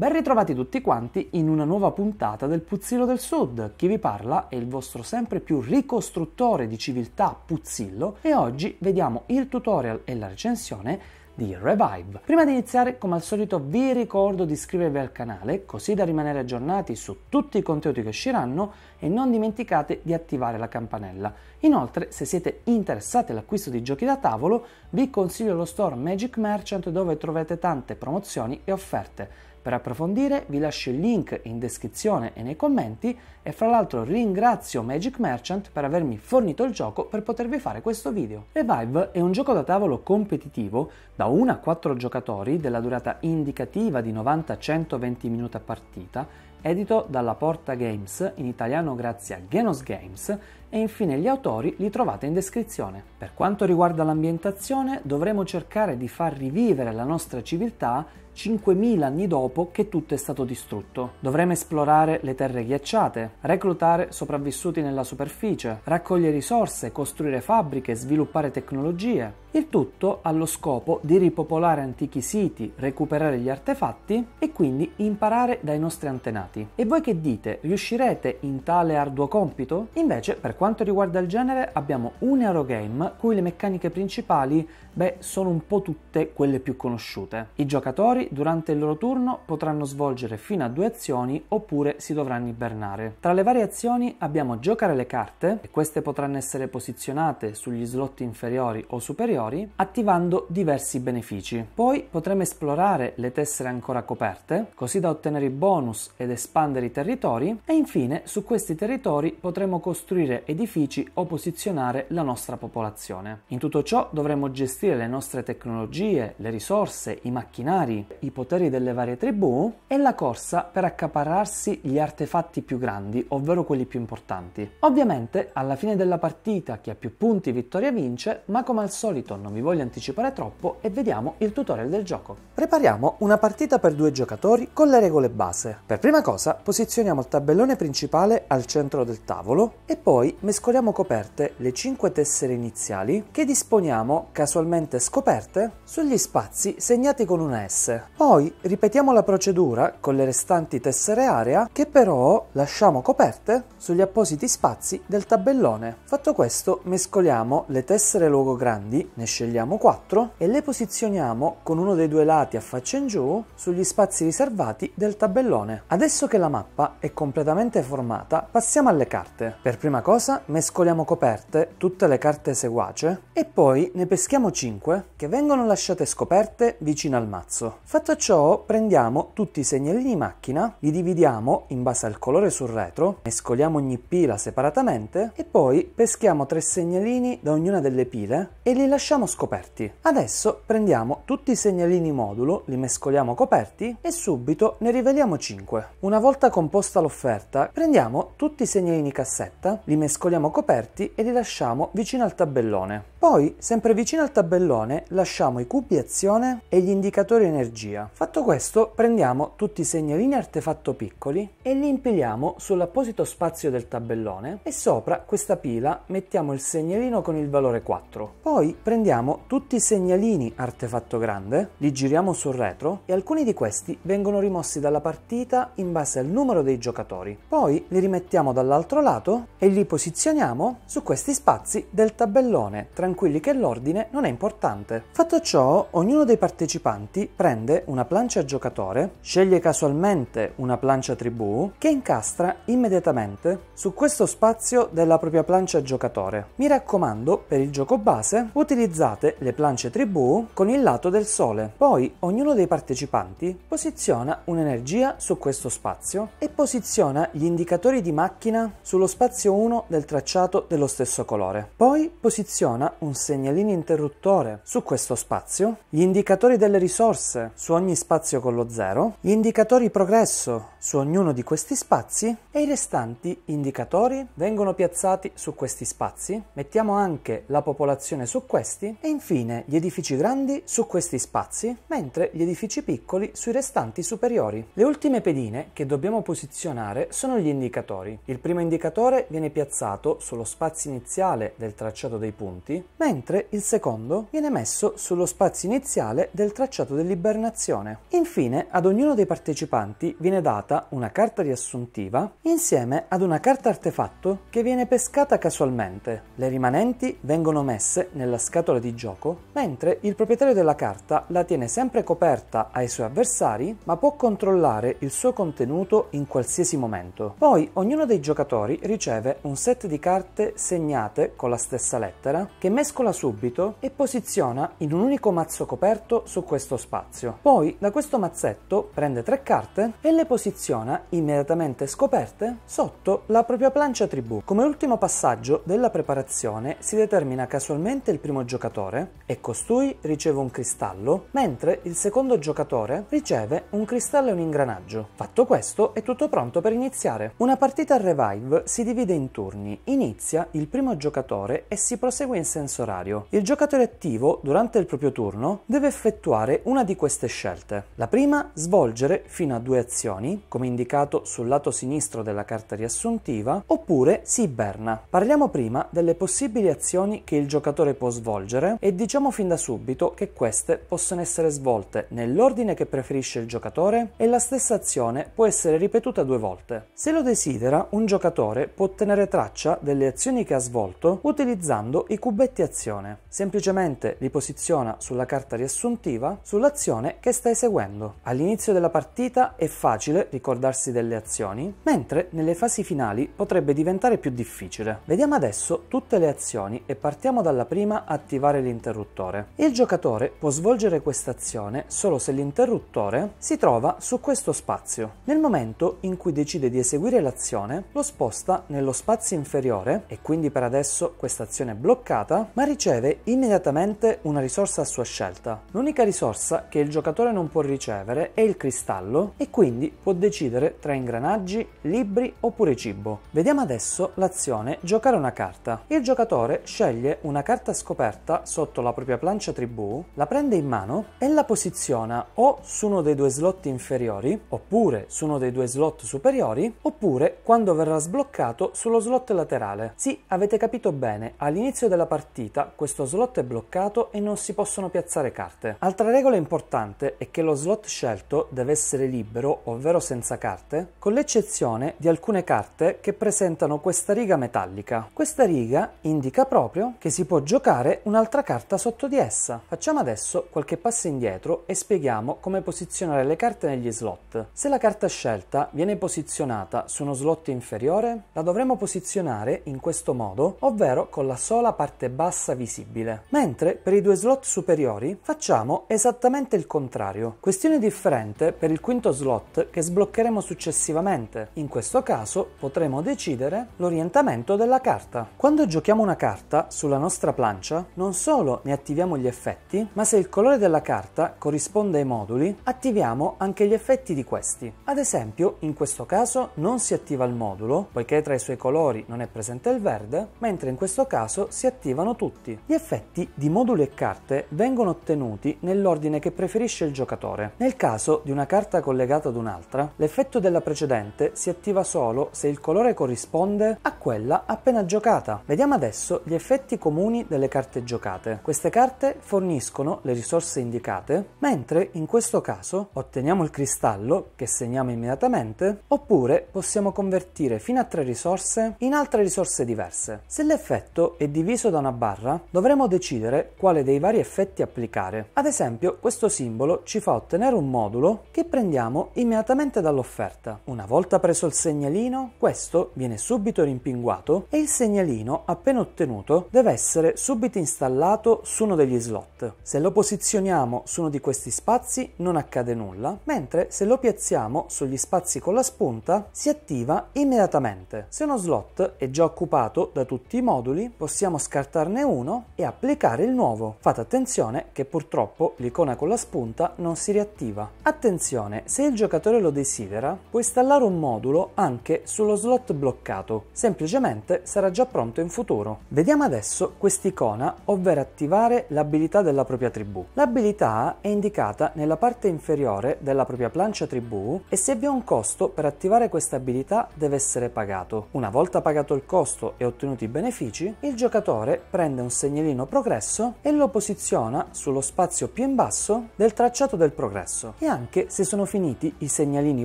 Ben ritrovati tutti quanti in una nuova puntata del Puzzillo del Sud. Chi vi parla è il vostro sempre più ricostruttore di civiltà Puzzillo e oggi vediamo il tutorial e la recensione di Revive. Prima di iniziare, come al solito, vi ricordo di iscrivervi al canale così da rimanere aggiornati su tutti i contenuti che usciranno e non dimenticate di attivare la campanella. Inoltre, se siete interessati all'acquisto di giochi da tavolo, vi consiglio lo store Magic Merchant dove troverete tante promozioni e offerte per approfondire vi lascio il link in descrizione e nei commenti e fra l'altro ringrazio Magic Merchant per avermi fornito il gioco per potervi fare questo video. Revive è un gioco da tavolo competitivo da 1 a 4 giocatori della durata indicativa di 90-120 minuti a partita edito dalla Porta Games, in italiano grazie a Genos Games, e infine gli autori li trovate in descrizione. Per quanto riguarda l'ambientazione, dovremo cercare di far rivivere la nostra civiltà 5.000 anni dopo che tutto è stato distrutto. Dovremo esplorare le terre ghiacciate, reclutare sopravvissuti nella superficie, raccogliere risorse, costruire fabbriche, sviluppare tecnologie, il tutto allo scopo di ripopolare antichi siti, recuperare gli artefatti e quindi imparare dai nostri antenati. E voi che dite? Riuscirete in tale arduo compito? Invece, per quanto riguarda il genere, abbiamo un Eurogame cui le meccaniche principali, beh, sono un po' tutte quelle più conosciute. I giocatori, durante il loro turno, potranno svolgere fino a due azioni oppure si dovranno ibernare. Tra le varie azioni abbiamo giocare le carte, e queste potranno essere posizionate sugli slot inferiori o superiori superiori attivando diversi benefici. Poi potremo esplorare le tessere ancora coperte, così da ottenere i bonus ed espandere i territori e infine su questi territori potremo costruire edifici o posizionare la nostra popolazione. In tutto ciò dovremo gestire le nostre tecnologie, le risorse, i macchinari, i poteri delle varie tribù e la corsa per accaparrarsi gli artefatti più grandi, ovvero quelli più importanti. Ovviamente alla fine della partita chi ha più punti vittoria vince, ma come al solito subito, non vi voglio anticipare troppo e vediamo il tutorial del gioco. Prepariamo una partita per due giocatori con le regole base. Per prima cosa posizioniamo il tabellone principale al centro del tavolo e poi mescoliamo coperte le 5 tessere iniziali che disponiamo casualmente scoperte sugli spazi segnati con una S. Poi ripetiamo la procedura con le restanti tessere area che però lasciamo coperte sugli appositi spazi del tabellone. Fatto questo mescoliamo le tessere luogo grandi ne scegliamo 4 e le posizioniamo con uno dei due lati a faccia in giù sugli spazi riservati del tabellone. Adesso che la mappa è completamente formata passiamo alle carte. Per prima cosa mescoliamo coperte tutte le carte seguace e poi ne peschiamo 5 che vengono lasciate scoperte vicino al mazzo. Fatto ciò prendiamo tutti i segnalini macchina, li dividiamo in base al colore sul retro, mescoliamo ogni pila separatamente e poi peschiamo tre segnalini da ognuna delle pile e li lasciamo lasciamo scoperti. Adesso prendiamo tutti i segnalini modulo, li mescoliamo coperti e subito ne riveliamo 5. Una volta composta l'offerta, prendiamo tutti i segnalini cassetta, li mescoliamo coperti e li lasciamo vicino al tabellone. Poi, sempre vicino al tabellone, lasciamo i cubi azione e gli indicatori energia. Fatto questo, prendiamo tutti i segnalini artefatto piccoli e li impiliamo sull'apposito spazio del tabellone e sopra questa pila mettiamo il segnalino con il valore 4. Poi prendiamo tutti i segnalini artefatto grande, li giriamo sul retro e alcuni di questi vengono rimossi dalla partita in base al numero dei giocatori. Poi li rimettiamo dall'altro lato e li posizioniamo su questi spazi del tabellone, tranquillamente tranquilli che l'ordine non è importante. Fatto ciò, ognuno dei partecipanti prende una plancia giocatore, sceglie casualmente una plancia tribù, che incastra immediatamente su questo spazio della propria plancia giocatore. Mi raccomando, per il gioco base, utilizzate le plance tribù con il lato del sole. Poi ognuno dei partecipanti posiziona un'energia su questo spazio e posiziona gli indicatori di macchina sullo spazio 1 del tracciato dello stesso colore. Poi posiziona un segnalino interruttore su questo spazio, gli indicatori delle risorse su ogni spazio con lo zero, gli indicatori progresso su ognuno di questi spazi e i restanti indicatori vengono piazzati su questi spazi, mettiamo anche la popolazione su questi e infine gli edifici grandi su questi spazi, mentre gli edifici piccoli sui restanti superiori. Le ultime pedine che dobbiamo posizionare sono gli indicatori. Il primo indicatore viene piazzato sullo spazio iniziale del tracciato dei punti, mentre il secondo viene messo sullo spazio iniziale del tracciato dell'ibernazione. Infine, ad ognuno dei partecipanti viene data una carta riassuntiva insieme ad una carta artefatto che viene pescata casualmente. Le rimanenti vengono messe nella scatola di gioco, mentre il proprietario della carta la tiene sempre coperta ai suoi avversari, ma può controllare il suo contenuto in qualsiasi momento. Poi ognuno dei giocatori riceve un set di carte segnate con la stessa lettera che mescola subito e posiziona in un unico mazzo coperto su questo spazio. Poi da questo mazzetto prende tre carte e le posiziona immediatamente scoperte sotto la propria plancia tribù. Come ultimo passaggio della preparazione si determina casualmente il primo giocatore e costui riceve un cristallo, mentre il secondo giocatore riceve un cristallo e un ingranaggio. Fatto questo è tutto pronto per iniziare. Una partita revive si divide in turni, inizia il primo giocatore e si prosegue in senso senso orario. Il giocatore attivo, durante il proprio turno, deve effettuare una di queste scelte. La prima, svolgere fino a due azioni, come indicato sul lato sinistro della carta riassuntiva, oppure si iberna. Parliamo prima delle possibili azioni che il giocatore può svolgere e diciamo fin da subito che queste possono essere svolte nell'ordine che preferisce il giocatore e la stessa azione può essere ripetuta due volte. Se lo desidera, un giocatore può tenere traccia delle azioni che ha svolto utilizzando i cubetti effetti azione. Semplicemente li posiziona sulla carta riassuntiva sull'azione che sta eseguendo. All'inizio della partita è facile ricordarsi delle azioni, mentre nelle fasi finali potrebbe diventare più difficile. Vediamo adesso tutte le azioni e partiamo dalla prima attivare l'interruttore. Il giocatore può svolgere questa azione solo se l'interruttore si trova su questo spazio. Nel momento in cui decide di eseguire l'azione, lo sposta nello spazio inferiore e quindi per adesso questa azione è bloccata ma riceve immediatamente una risorsa a sua scelta. L'unica risorsa che il giocatore non può ricevere è il cristallo e quindi può decidere tra ingranaggi, libri oppure cibo. Vediamo adesso l'azione giocare una carta. Il giocatore sceglie una carta scoperta sotto la propria plancia tribù, la prende in mano e la posiziona o su uno dei due slot inferiori, oppure su uno dei due slot superiori, oppure quando verrà sbloccato sullo slot laterale. Sì, avete capito bene, all'inizio della partita partita questo slot è bloccato e non si possono piazzare carte. Altra regola importante è che lo slot scelto deve essere libero, ovvero senza carte, con l'eccezione di alcune carte che presentano questa riga metallica. Questa riga indica proprio che si può giocare un'altra carta sotto di essa. Facciamo adesso qualche passo indietro e spieghiamo come posizionare le carte negli slot. Se la carta scelta viene posizionata su uno slot inferiore, la dovremo posizionare in questo modo, ovvero con la sola parte bassa bassa visibile, mentre per i due slot superiori facciamo esattamente il contrario. Questione differente per il quinto slot che sbloccheremo successivamente. In questo caso potremo decidere l'orientamento della carta. Quando giochiamo una carta sulla nostra plancia, non solo ne attiviamo gli effetti, ma se il colore della carta corrisponde ai moduli, attiviamo anche gli effetti di questi. Ad esempio, in questo caso non si attiva il modulo, poiché tra i suoi colori non è presente il verde, mentre in questo caso si attivano servono tutti. Gli effetti di moduli e carte vengono ottenuti nell'ordine che preferisce il giocatore. Nel caso di una carta collegata ad un'altra, l'effetto della precedente si attiva solo se il colore corrisponde a quella appena giocata. Vediamo adesso gli effetti comuni delle carte giocate. Queste carte forniscono le risorse indicate, mentre in questo caso otteniamo il cristallo, che segniamo immediatamente, oppure possiamo convertire fino a tre risorse in altre risorse diverse. Se l'effetto è diviso da una barra dovremo decidere quale dei vari effetti applicare. Ad esempio questo simbolo ci fa ottenere un modulo che prendiamo immediatamente dall'offerta. Una volta preso il segnalino questo viene subito rimpinguato e il segnalino appena ottenuto deve essere subito installato su uno degli slot. Se lo posizioniamo su uno di questi spazi non accade nulla, mentre se lo piazziamo sugli spazi con la spunta si attiva immediatamente. Se uno slot è già occupato da tutti i moduli possiamo scartare scartarne uno e applicare il nuovo. Fate attenzione che purtroppo l'icona con la spunta non si riattiva. Attenzione, se il giocatore lo desidera, può installare un modulo anche sullo slot bloccato, semplicemente sarà già pronto in futuro. Vediamo adesso quest'icona, ovvero attivare l'abilità della propria tribù. L'abilità è indicata nella parte inferiore della propria plancia tribù e se vi è un costo per attivare questa abilità deve essere pagato. Una volta pagato il costo e ottenuti i benefici, il giocatore prende un segnalino progresso e lo posiziona sullo spazio più in basso del tracciato del progresso. E anche se sono finiti i segnalini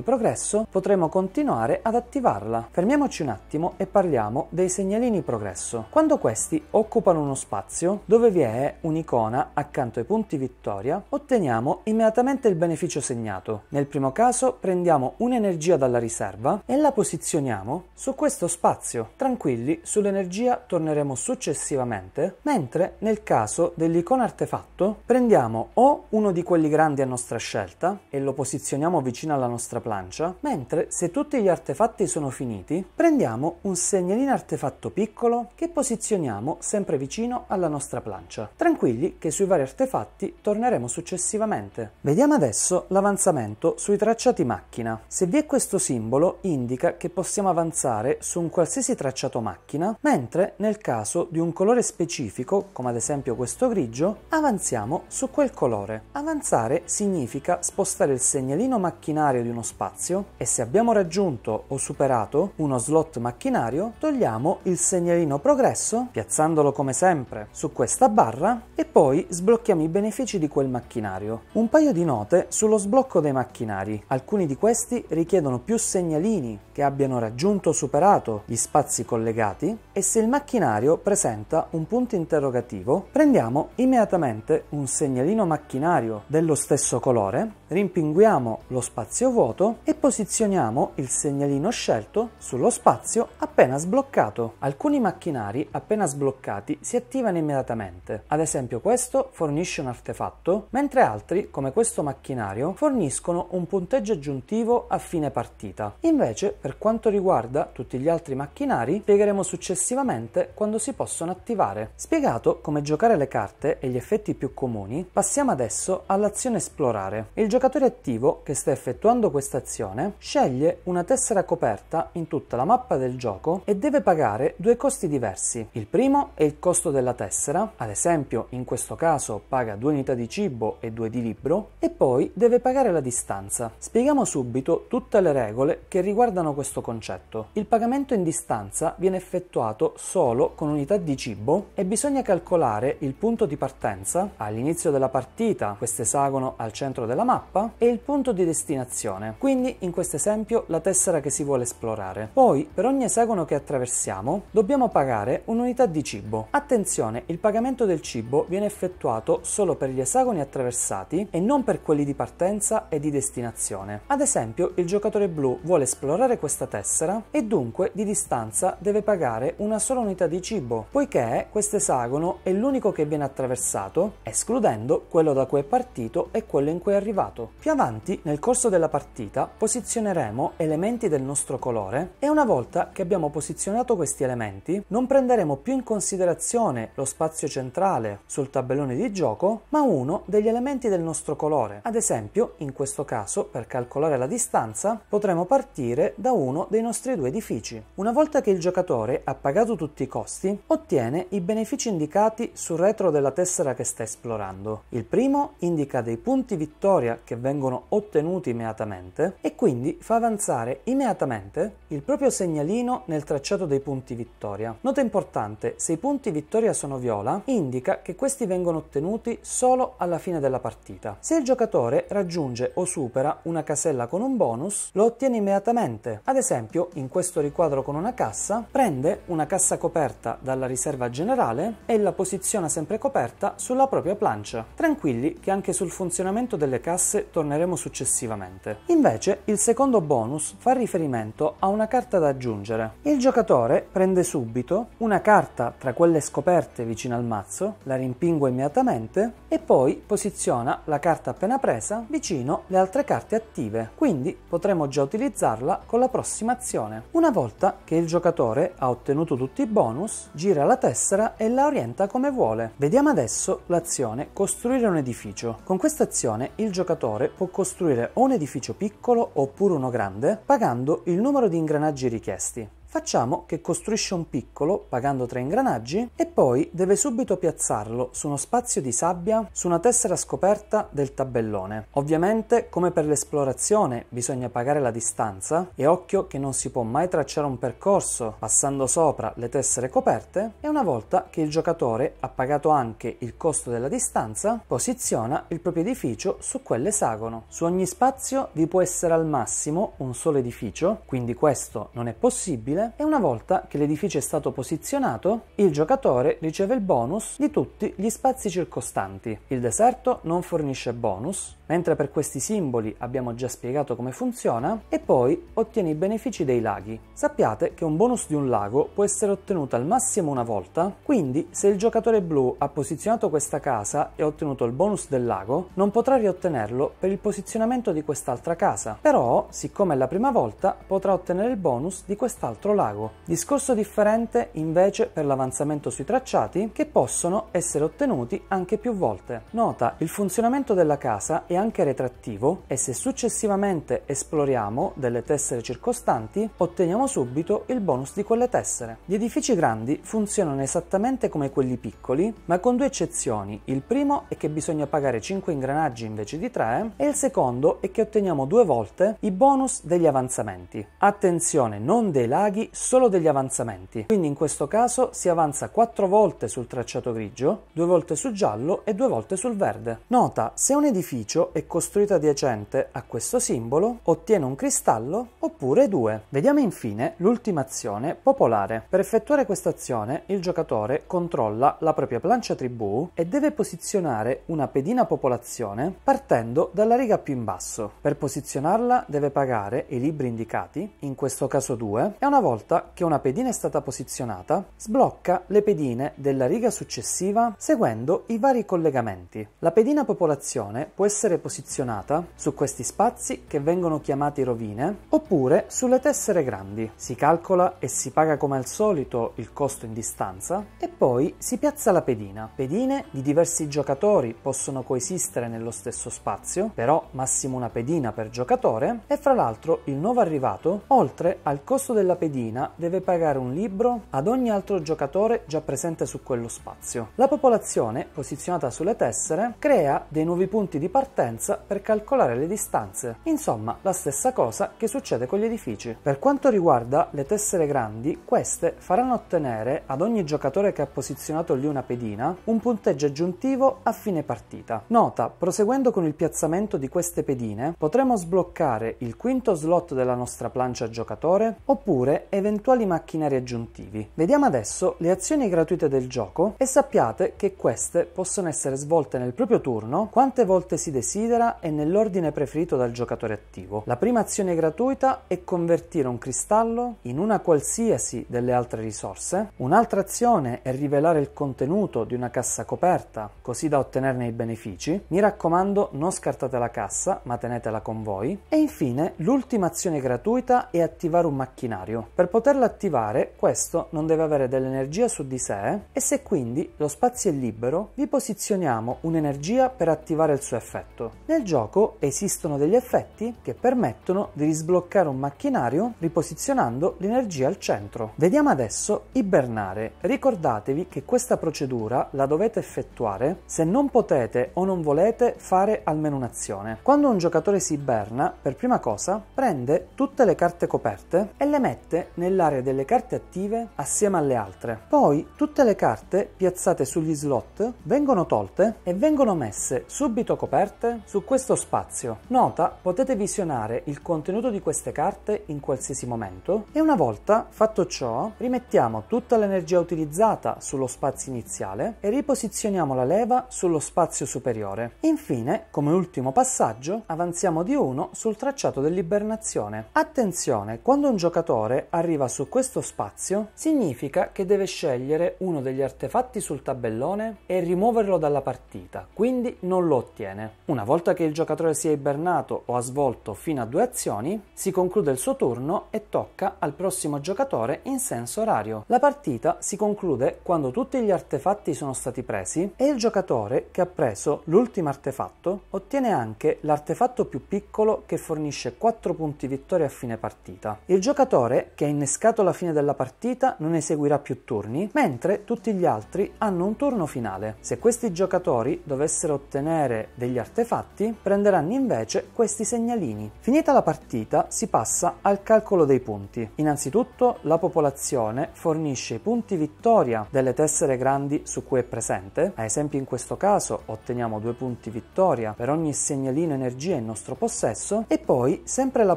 progresso, potremo continuare ad attivarla. Fermiamoci un attimo e parliamo dei segnalini progresso. Quando questi occupano uno spazio dove vi è un'icona accanto ai punti vittoria, otteniamo immediatamente il beneficio segnato. Nel primo caso prendiamo un'energia dalla riserva e la posizioniamo su questo spazio. Tranquilli, sull'energia torneremo successivamente differente, mentre nel caso dell'icona artefatto prendiamo o uno di quelli grandi a nostra scelta e lo posizioniamo vicino alla nostra plancia, mentre se tutti gli artefatti sono finiti, prendiamo un segnalino artefatto piccolo che posizioniamo sempre vicino alla nostra plancia. Tranquilli che sui vari artefatti torneremo successivamente. Vediamo adesso l'avanzamento sui tracciati macchina. Se vi è questo simbolo indica che possiamo avanzare su un qualsiasi tracciato macchina, mentre nel caso di un colore specifico specifico, come ad esempio questo grigio, avanziamo su quel colore. Avanzare significa spostare il segnalino macchinario di uno spazio e se abbiamo raggiunto o superato uno slot macchinario, togliamo il segnalino progresso, piazzandolo come sempre su questa barra e poi sblocchiamo i benefici di quel macchinario. Un paio di note sullo sblocco dei macchinari. Alcuni di questi richiedono più segnalini che abbiano raggiunto o superato gli spazi collegati e se il macchinario presenta un un punto interrogativo, prendiamo immediatamente un segnalino macchinario dello stesso colore, rimpinguiamo lo spazio vuoto e posizioniamo il segnalino scelto sullo spazio appena sbloccato. Alcuni macchinari appena sbloccati si attivano immediatamente, ad esempio questo fornisce un artefatto, mentre altri, come questo macchinario, forniscono un punteggio aggiuntivo a fine partita. Invece, per quanto riguarda tutti gli altri macchinari, spiegheremo successivamente quando si possono attivare rilevare. Spiegato come giocare le carte e gli effetti più comuni, passiamo adesso all'azione esplorare. Il giocatore attivo che sta effettuando questa azione sceglie una tessera coperta in tutta la mappa del gioco e deve pagare due costi diversi. Il primo è il costo della tessera, ad esempio in questo caso paga due unità di cibo e due di libro, e poi deve pagare la distanza. Spieghiamo subito tutte le regole che riguardano questo concetto. Il pagamento in distanza viene effettuato solo con unità di cibo campo e bisogna calcolare il punto di partenza all'inizio della partita, questo esagono al centro della mappa, e il punto di destinazione, quindi in questo esempio la tessera che si vuole esplorare. Poi per ogni esagono che attraversiamo dobbiamo pagare un'unità di cibo. Attenzione, il pagamento del cibo viene effettuato solo per gli esagoni attraversati e non per quelli di partenza e di destinazione. Ad esempio il giocatore blu vuole esplorare questa tessera e dunque di distanza deve pagare una sola unità di cibo, poiché me questo esagono è l'unico che viene attraversato, escludendo quello da cui è partito e quello in cui è arrivato. Più avanti, nel corso della partita, posizioneremo elementi del nostro colore e una volta che abbiamo posizionato questi elementi, non prenderemo più in considerazione lo spazio centrale sul tabellone di gioco, ma uno degli elementi del nostro colore. Ad esempio, in questo caso, per calcolare la distanza, potremo partire da uno dei nostri due edifici. Una volta che il giocatore ha pagato tutti i costi, ottiene i benefici indicati sul retro della tessera che stai esplorando. Il primo indica dei punti vittoria che vengono ottenuti immediatamente e quindi fa avanzare immediatamente il proprio segnalino nel tracciato dei punti vittoria. Nota importante, se i punti vittoria sono viola, indica che questi vengono ottenuti solo alla fine della partita. Se il giocatore raggiunge o supera una casella con un bonus, lo ottiene immediatamente. Ad esempio, in questo riquadro con una cassa, prende una cassa coperta dalla riserva generale generale e la posiziona sempre coperta sulla propria plancia. Tranquilli che anche sul funzionamento delle casse torneremo successivamente. Invece il secondo bonus fa riferimento a una carta da aggiungere. Il giocatore prende subito una carta tra quelle scoperte vicino al mazzo, la rimpingua immediatamente e poi posiziona la carta appena presa vicino le altre carte attive, quindi potremo già utilizzarla con la prossima azione. Una volta che il giocatore ha ottenuto tutti i bonus, gira la testa destra e la orienta come vuole. Vediamo adesso l'azione costruire un edificio. Con questa azione il giocatore può costruire o un edificio piccolo oppure uno grande pagando il numero di ingranaggi richiesti. Facciamo che costruisce un piccolo, pagando tre ingranaggi, e poi deve subito piazzarlo su uno spazio di sabbia su una tessera scoperta del tabellone. Ovviamente, come per l'esplorazione, bisogna pagare la distanza e occhio che non si può mai tracciare un percorso passando sopra le tessere coperte e una volta che il giocatore ha pagato anche il costo della distanza, posiziona il proprio edificio su quell'esagono. Su ogni spazio vi può essere al massimo un solo edificio, quindi questo non è possibile, possibile e una volta che l'edificio è stato posizionato, il giocatore riceve il bonus di tutti gli spazi circostanti. Il deserto non fornisce bonus, Mentre per questi simboli abbiamo già spiegato come funziona, e poi ottieni i benefici dei laghi. Sappiate che un bonus di un lago può essere ottenuto al massimo una volta, quindi se il giocatore blu ha posizionato questa casa e ottenuto il bonus del lago, non potrà riottenerlo per il posizionamento di quest'altra casa, però siccome è la prima volta potrà ottenere il bonus di quest'altro lago. Discorso differente invece per l'avanzamento sui tracciati che possono essere ottenuti anche più volte. Nota, il funzionamento della casa è e anche retrattivo e se successivamente esploriamo delle tessere circostanti otteniamo subito il bonus di quelle tessere. Gli edifici grandi funzionano esattamente come quelli piccoli ma con due eccezioni. Il primo è che bisogna pagare 5 ingranaggi invece di 3 e il secondo è che otteniamo due volte i bonus degli avanzamenti. Attenzione, non dei laghi, solo degli avanzamenti. Quindi in questo caso si avanza 4 volte sul tracciato grigio, 2 volte su giallo e 2 volte sul verde. Nota, se un edificio è costruito adiacente a questo simbolo, ottiene un cristallo oppure due. Vediamo infine l'ultima azione popolare. Per effettuare questa azione il giocatore controlla la propria plancia tribù e deve posizionare una pedina popolazione partendo dalla riga più in basso. Per posizionarla deve pagare i libri indicati, in questo caso due, e una volta che una pedina è stata posizionata, sblocca le pedine della riga successiva seguendo i vari collegamenti. La pedina popolazione può essere essere posizionata su questi spazi che vengono chiamati rovine oppure sulle tessere grandi. Si calcola e si paga come al solito il costo in distanza e poi si piazza la pedina. Pedine di diversi giocatori possono coesistere nello stesso spazio, però massimo una pedina per giocatore e fra l'altro il nuovo arrivato, oltre al costo della pedina, deve pagare un libro ad ogni altro giocatore già presente su quello spazio. La popolazione posizionata sulle tessere crea dei nuovi punti di partenza potenza per calcolare le distanze, insomma la stessa cosa che succede con gli edifici. Per quanto riguarda le tessere grandi, queste faranno ottenere ad ogni giocatore che ha posizionato lì una pedina un punteggio aggiuntivo a fine partita. Nota, proseguendo con il piazzamento di queste pedine, potremo sbloccare il quinto slot della nostra plancia giocatore oppure eventuali macchinari aggiuntivi. Vediamo adesso le azioni gratuite del gioco e sappiate che queste possono essere svolte nel proprio turno quante volte si desidera considera e nell'ordine preferito dal giocatore attivo. La prima azione gratuita è convertire un cristallo in una qualsiasi delle altre risorse. Un'altra azione è rivelare il contenuto di una cassa coperta, così da ottenerne i benefici. Mi raccomando, non scartate la cassa, ma tenetela con voi. E infine, l'ultima azione gratuita è attivare un macchinario. Per poterla attivare, questo non deve avere dell'energia su di sé e se quindi lo spazio è libero, vi posizioniamo un'energia per attivare il suo effetto scontato. Nel gioco esistono degli effetti che permettono di risbloccare un macchinario riposizionando l'energia al centro. Vediamo adesso ibernare. Ricordatevi che questa procedura la dovete effettuare se non potete o non volete fare almeno un'azione. Quando un giocatore si iberna, per prima cosa prende tutte le carte coperte e le mette nell'area delle carte attive assieme alle altre. Poi tutte le carte piazzate sugli slot vengono tolte e vengono messe subito coperte su questo spazio. Nota, potete visionare il contenuto di queste carte in qualsiasi momento e una volta fatto ciò rimettiamo tutta l'energia utilizzata sullo spazio iniziale e riposizioniamo la leva sullo spazio superiore. Infine, come ultimo passaggio, avanziamo di 1 sul tracciato dell'ibernazione. Attenzione, quando un giocatore arriva su questo spazio significa che deve scegliere uno degli artefatti sul tabellone e rimuoverlo dalla partita, quindi non lo ottiene. Una una volta che il giocatore si è ibernato o ha svolto fino a due azioni, si conclude il suo turno e tocca al prossimo giocatore in senso orario. La partita si conclude quando tutti gli artefatti sono stati presi e il giocatore che ha preso l'ultimo artefatto ottiene anche l'artefatto più piccolo che fornisce 4 punti vittoria a fine partita. Il giocatore che ha innescato la fine della partita non eseguirà più turni, mentre tutti gli altri hanno un turno finale. Se questi giocatori dovessero ottenere degli artefatti artefatti prenderanno invece questi segnalini. Finita la partita si passa al calcolo dei punti. Innanzitutto la popolazione fornisce i punti vittoria delle tessere grandi su cui è presente, ad esempio in questo caso otteniamo due punti vittoria per ogni segnalino energia in nostro possesso e poi sempre la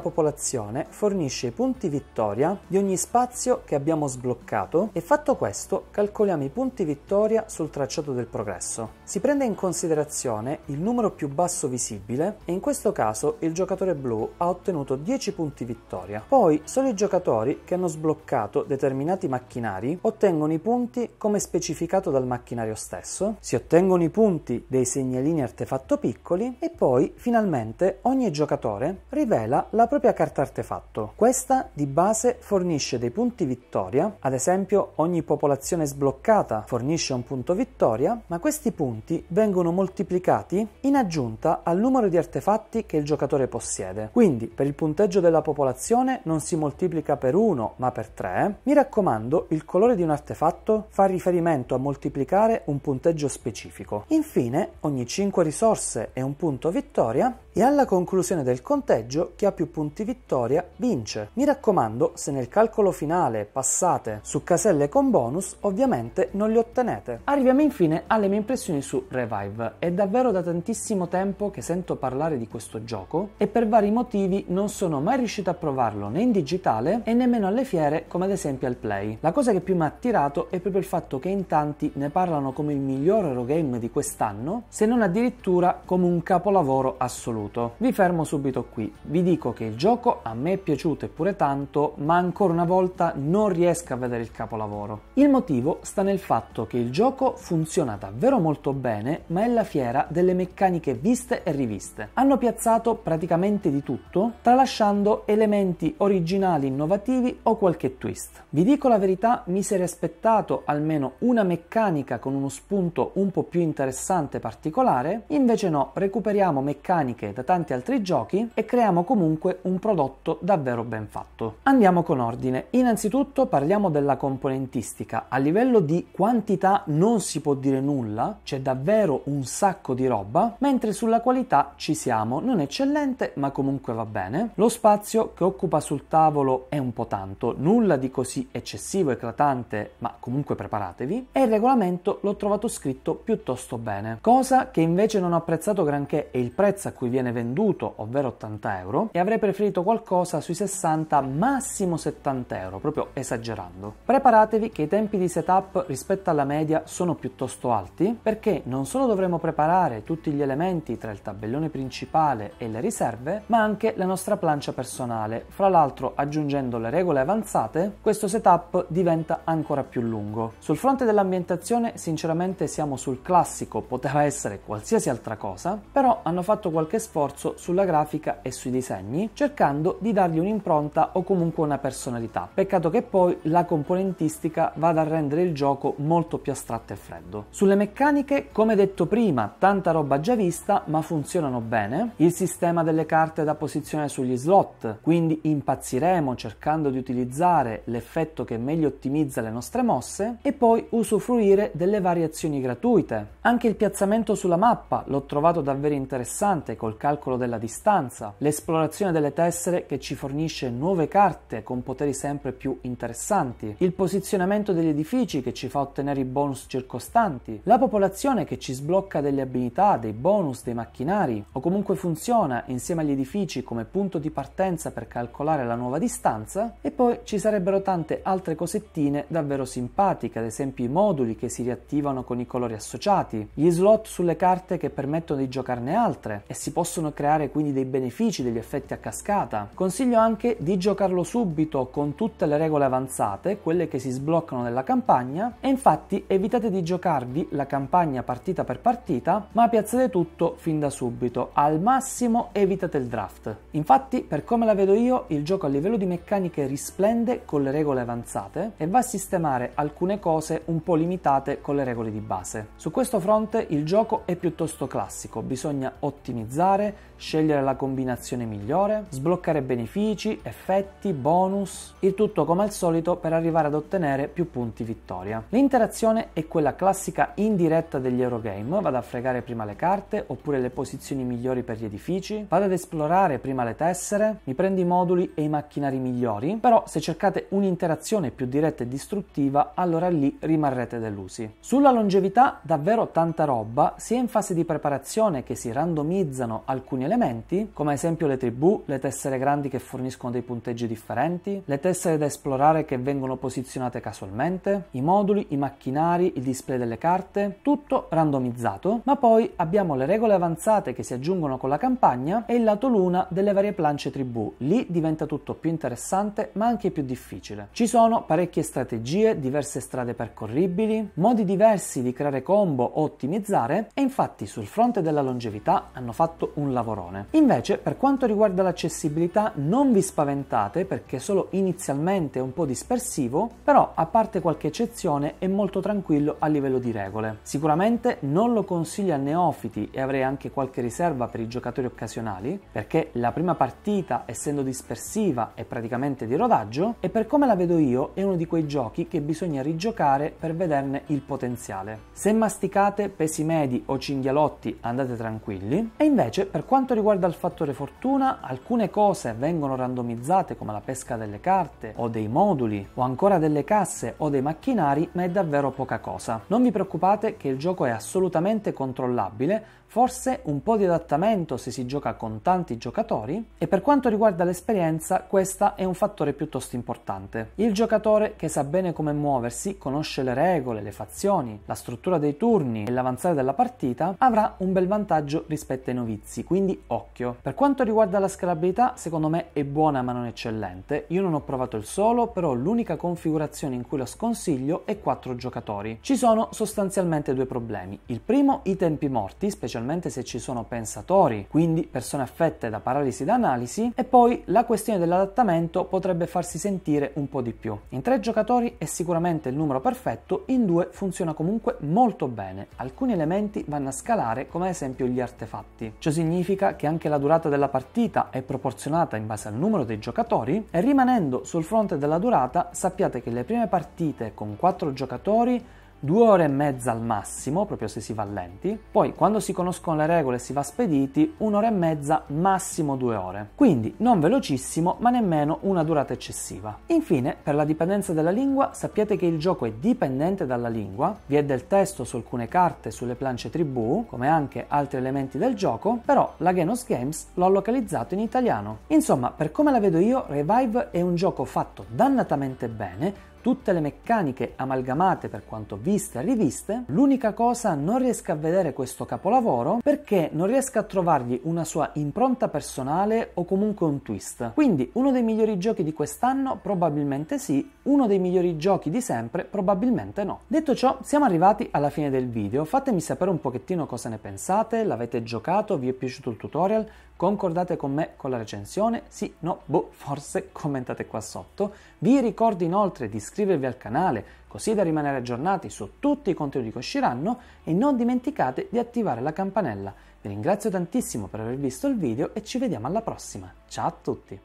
popolazione fornisce i punti vittoria di ogni spazio che abbiamo sbloccato e fatto questo calcoliamo i punti vittoria sul tracciato del progresso. Si prende in considerazione il numero più basso visibile e in questo caso il giocatore blu ha ottenuto 10 punti vittoria. Poi solo i giocatori che hanno sbloccato determinati macchinari ottengono i punti come specificato dal macchinario stesso, si ottengono i punti dei segnalini artefatto piccoli e poi finalmente ogni giocatore rivela la propria carta artefatto. Questa di base fornisce dei punti vittoria, ad esempio ogni popolazione sbloccata fornisce un punto vittoria, ma questi punti vengono moltiplicati in aggiunta aggiunta al numero di artefatti che il giocatore possiede. Quindi, per il punteggio della popolazione non si moltiplica per 1, ma per 3. Mi raccomando, il colore di un artefatto fa riferimento a moltiplicare un punteggio specifico. Infine, ogni 5 risorse e un punto vittoria e alla conclusione del conteggio chi ha più punti vittoria vince. Mi raccomando, se nel calcolo finale passate su caselle con bonus, ovviamente non li ottenete. Arriviamo infine alle mie impressioni su Revive. È davvero da tantissimo tempo che sento parlare di questo gioco e per vari motivi non sono mai riuscito a provarlo né in digitale e nemmeno alle fiere come ad esempio al Play. La cosa che più mi ha attirato è proprio il fatto che in tanti ne parlano come il miglior Eurogame di quest'anno, se non addirittura come un capolavoro assoluto piaciuto. Vi fermo subito qui, vi dico che il gioco a me è piaciuto e pure tanto, ma ancora una volta non riesco a vedere il capolavoro. Il motivo sta nel fatto che il gioco funziona davvero molto bene, ma è la fiera delle meccaniche viste e riviste. Hanno piazzato praticamente di tutto, tralasciando elementi originali, innovativi o qualche twist. Vi dico la verità, mi sarei aspettato almeno una meccanica con uno spunto un po' più interessante e particolare, invece no, recuperiamo meccaniche da tanti altri giochi e creiamo comunque un prodotto davvero ben fatto. Andiamo con ordine. Innanzitutto parliamo della componentistica. A livello di quantità non si può dire nulla, c'è davvero un sacco di roba, mentre sulla qualità ci siamo. Non eccellente, ma comunque va bene. Lo spazio che occupa sul tavolo è un po' tanto, nulla di così eccessivo, eclatante, ma comunque preparatevi. E il regolamento l'ho trovato scritto piuttosto bene. Cosa che invece non ho apprezzato granché è il prezzo a cui viene viene venduto, ovvero 80 euro, e avrei preferito qualcosa sui 60, massimo 70 euro, proprio esagerando. Preparatevi che i tempi di setup rispetto alla media sono piuttosto alti, perché non solo dovremo preparare tutti gli elementi tra il tabellone principale e le riserve, ma anche la nostra plancia personale. Fra l'altro, aggiungendo le regole avanzate, questo setup diventa ancora più lungo. Sul fronte dell'ambientazione, sinceramente siamo sul classico, poteva essere qualsiasi altra cosa, però hanno fatto qualche sforzo sulla grafica e sui disegni, cercando di dargli un'impronta o comunque una personalità. Peccato che poi la componentistica vada a rendere il gioco molto più astratto e freddo. Sulle meccaniche, come detto prima, tanta roba già vista, ma funzionano bene. Il sistema delle carte da posizione sugli slot, quindi impazziremo cercando di utilizzare l'effetto che meglio ottimizza le nostre mosse e poi usufruire delle variazioni gratuite. Anche il piazzamento sulla mappa l'ho trovato davvero interessante col calcolo della distanza, l'esplorazione delle tessere che ci fornisce nuove carte con poteri sempre più interessanti, il posizionamento degli edifici che ci fa ottenere i bonus circostanti, la popolazione che ci sblocca delle abilità, dei bonus, dei macchinari, o comunque funziona insieme agli edifici come punto di partenza per calcolare la nuova distanza, e poi ci sarebbero tante altre cosettine davvero simpatiche, ad esempio i moduli che si riattivano con i colori associati, gli slot sulle carte che permettono di giocarne altre e si possono possono creare quindi dei benefici, degli effetti a cascata. Consiglio anche di giocarlo subito con tutte le regole avanzate, quelle che si sbloccano nella campagna, e infatti evitate di giocarvi la campagna partita per partita, ma piazzate tutto fin da subito, al massimo evitate il draft. Infatti, per come la vedo io, il gioco a livello di meccaniche risplende con le regole avanzate e va a sistemare alcune cose un po' limitate con le regole di base. Su questo fronte il gioco è piuttosto classico, bisogna ottimizzare fare, scegliere la combinazione migliore, sbloccare benefici, effetti, bonus, il tutto come al solito per arrivare ad ottenere più punti vittoria. L'interazione è quella classica indiretta degli Eurogame, vado a fregare prima le carte oppure le posizioni migliori per gli edifici, vado ad esplorare prima le tessere, mi prendo i moduli e i macchinari migliori, però se cercate un'interazione più diretta e distruttiva allora lì rimarrete delusi. Sulla longevità davvero tanta roba, sia in fase di preparazione che si randomizzano alcuni elementi, come ad esempio le tribù, le tessere grandi che forniscono dei punteggi differenti, le tessere da esplorare che vengono posizionate casualmente, i moduli, i macchinari, il display delle carte, tutto randomizzato, ma poi abbiamo le regole avanzate che si aggiungono con la campagna e il lato luna delle varie planche tribù. Lì diventa tutto più interessante ma anche più difficile. Ci sono parecchie strategie, diverse strade percorribili, modi diversi di creare combo o ottimizzare e infatti sul fronte della longevità hanno fatto un lavorone. Invece, per quanto riguarda l'accessibilità, non vi spaventate perché solo inizialmente è un po' dispersivo, però a parte qualche eccezione è molto tranquillo a livello di regole. Sicuramente non lo consiglio a neofiti e avrei anche qualche riserva per i giocatori occasionali, perché la prima partita, essendo dispersiva, è praticamente di rodaggio e per come la vedo io è uno di quei giochi che bisogna rigiocare per vederne il potenziale. Se masticate pesi medi o cinghialotti andate tranquilli e invece per quanto riguarda il fattore fortuna, alcune cose vengono randomizzate come la pesca delle carte o dei moduli o ancora delle casse o dei macchinari, ma è davvero poca cosa. Non vi preoccupate che il gioco è assolutamente controllabile Forse un po' di adattamento se si gioca con tanti giocatori e per quanto riguarda l'esperienza questa è un fattore piuttosto importante. Il giocatore che sa bene come muoversi, conosce le regole, le fazioni, la struttura dei turni e l'avanzare della partita avrà un bel vantaggio rispetto ai novizi, quindi occhio. Per quanto riguarda la scalabilità secondo me è buona ma non eccellente, io non ho provato il solo però l'unica configurazione in cui lo sconsiglio è 4 giocatori. Ci sono sostanzialmente due problemi, il primo i tempi morti, specialmente specialmente se ci sono pensatori, quindi persone affette da paralisi da analisi, e poi la questione dell'adattamento potrebbe farsi sentire un po' di più. In tre giocatori è sicuramente il numero perfetto, in due funziona comunque molto bene. Alcuni elementi vanno a scalare, come ad esempio gli artefatti. Ciò significa che anche la durata della partita è proporzionata in base al numero dei giocatori e rimanendo sul fronte della durata sappiate che le prime partite con quattro giocatori due ore e mezza al massimo, proprio se si va lenti, poi quando si conoscono le regole e si va spediti, un'ora e mezza, massimo due ore. Quindi non velocissimo, ma nemmeno una durata eccessiva. Infine, per la dipendenza della lingua, sappiate che il gioco è dipendente dalla lingua, vi è del testo su alcune carte sulle planche tribù, come anche altri elementi del gioco, però la Genos Games l'ho localizzato in italiano. Insomma, per come la vedo io, Revive è un gioco fatto dannatamente bene, tutte le meccaniche amalgamate per quanto vi viste e riviste, l'unica cosa non riesco a vedere questo capolavoro perché non riesco a trovargli una sua impronta personale o comunque un twist. Quindi uno dei migliori giochi di quest'anno probabilmente sì, uno dei migliori giochi di sempre probabilmente no. Detto ciò, siamo arrivati alla fine del video, fatemi sapere un pochettino cosa ne pensate, l'avete giocato, vi è piaciuto il tutorial, Concordate con me con la recensione? Sì, no, boh, forse commentate qua sotto. Vi ricordo inoltre di iscrivervi al canale così da rimanere aggiornati su tutti i contenuti che usciranno e non dimenticate di attivare la campanella. Vi ringrazio tantissimo per aver visto il video e ci vediamo alla prossima. Ciao a tutti!